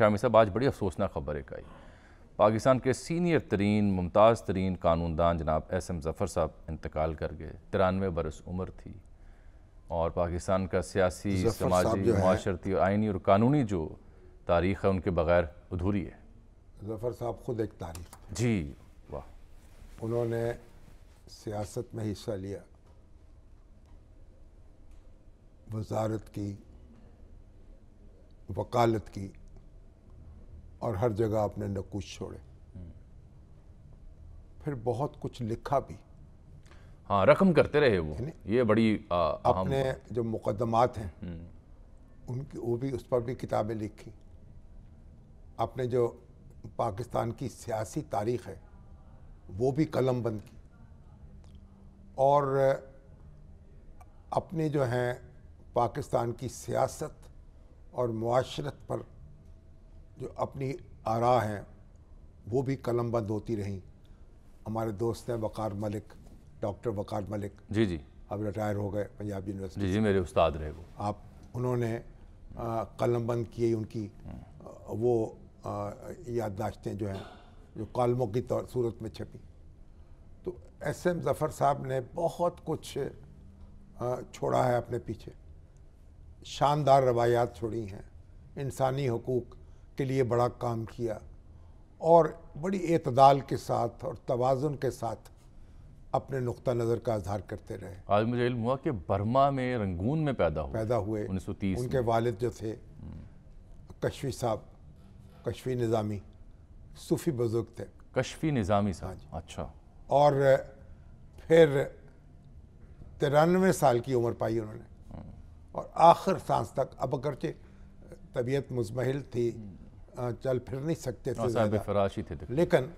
शामी साहब आज बड़ी अफसोसनाक खबर एक आई पाकिस्तान के सीनियर तरीन मुमताज़ तरीन कानूनदान जनाब एस एम ज़फ़र साहब इंतकाल कर गए तिरानवे बरस उम्र थी और पाकिस्तान का सियासी समाजी माशरती और आइनी और कानूनी जो तारीख़ है उनके बगैर अधूरी है ज़फ़र साहब ख़ुद एक तारीख जी वाह उन्होंने सियासत में हिस्सा लिया वजारत की वकालत की और हर जगह आपने नकूश छोड़े फिर बहुत कुछ लिखा भी हाँ रकम करते रहे वो ये बड़ी आ, अपने जो मुकदमात हैं हम्म। उनकी वो भी उस पर भी किताबें लिखी अपने जो पाकिस्तान की सियासी तारीख है वो भी कलम बंद की और अपने जो हैं पाकिस्तान की सियासत और माशरत पर जो अपनी आरा हैं वो भी कलम बंद होती रहीं हमारे दोस्त हैं वक़ार मलिक डॉक्टर वक़ार मलिक जी जी अब रिटायर हो गए पंजाब यूनिवर्सिटी जी जी मेरे उस्ताद रहे वो आप उन्होंने कलम बंद किए उनकी वो याददाश्तें जो हैं जो कॉलमों की तौर सूरत में छपी तो एस एम ज़फ़र साहब ने बहुत कुछ छोड़ा है अपने पीछे शानदार रवायात छोड़ी हैं इंसानी हकूक़ के लिए बड़ा काम किया और बड़ी एतदाल के साथ और तोज़ुन के साथ अपने नुक़ नज़र का इजहार करते रहे आज मुझे इल्म हुआ कि बर्मा में रंगून में पैदा हुए पैदा हुए 1930 उनके वालद जो थे कशफी साहब कशफी निज़ामी सूफ़ी बुज़ुर्ग थे कशफी निज़ामी साहब हाँ अच्छा और फिर तिरानवे साल की उम्र पाई उन्होंने हाँ। और आखिर सांस तक अब अगरचे तबीयत मुजमहल थी हम्म। चल फिर नहीं सकते थे, हाँ, थे लेकिन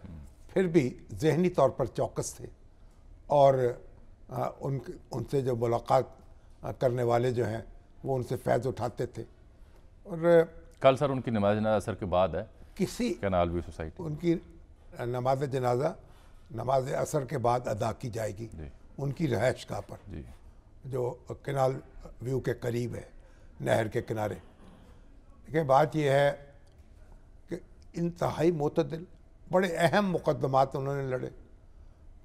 फिर भी जहनी तौर पर चौकस थे और उन उनसे जो मुलाकात करने वाले जो हैं वो उनसे फैज़ उठाते थे और कल सर उनकी नमाज जनाजा के बाद है किसी भी सोसाइटी उनकी नमाज जनाजा नमाज असर के बाद अदा की जाएगी उनकी रहायश कहाँ पर जो किनाल व्यू के करीब है नहर के किनारे देखिए बात यह है इंतहाई मतदिल बड़े अहम मुकदमात उन्होंने लड़े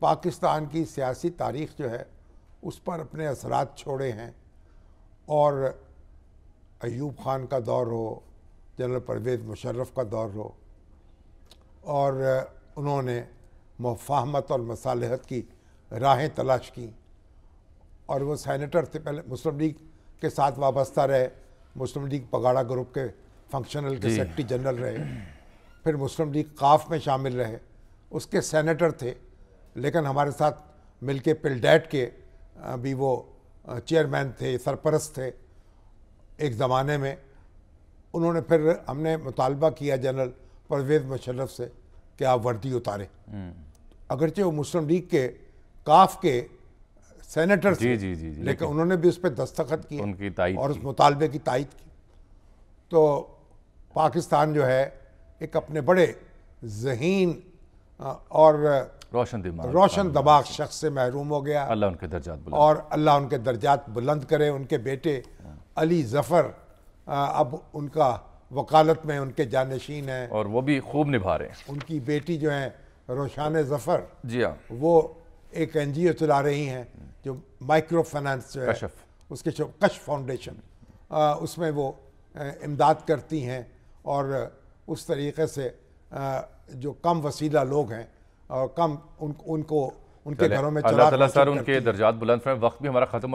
पाकिस्तान की सियासी तारीख जो है उस पर अपने असरात छोड़े हैं और अयूब खान का दौर हो जनरल परवेज़ मुशर्रफ का दौर हो और उन्होंने मुफाहमत और मसालहत की राहें तलाश की और वो सैनिटर थे पहले मुस्लिम लीग के साथ वाबस्ता रहे मुस्लिम लीग पगाड़ा ग्रुप के फंक्शनल के सेक्रटरी जनरल रहे फिर मुस्लिम लीग काफ में शामिल रहे उसके सेनेटर थे लेकिन हमारे साथ मिल के पिलडैट के भी वो चेयरमैन थे सरपरस्त थे एक ज़माने में उन्होंने फिर हमने मुतालबा किया जनरल परवेज़ मुशर्रफ से कि आप वर्दी उतारें हम्म। अगरचे वो मुस्लिम लीग के काफ के सेनेटर जी, जी, जी, जी, लेकिन उन्होंने भी उस पर दस्तखत किए और उस मुतालबे की तायद की तो पाकिस्तान जो है एक अपने बड़े जहीन और रोशन दिमाग रोशन दबाग शख्स से महरूम हो गया अल्लाह उनके दर्जात और अल्लाह उनके दर्जात बुलंद करे उनके बेटे हाँ। अली ज़फ़र अब उनका वकालत में उनके जानशीन हैं और वो भी खूब निभा रहे हैं उनकी बेटी जो है रोशान ज़फ़र जी हाँ वो एक एन जी ओ चला रही हैं जो माइक्रो फाइनेंस जो है कशफ उसके कश फाउंडेशन उसमें वो इमदाद करती हैं और उस तरीके से जो कम वसीला लोग हैं और कम उन, उनको उनके घरों में चला सर उनके दर्जात बुलंद वक्त भी हमारा ख़त्म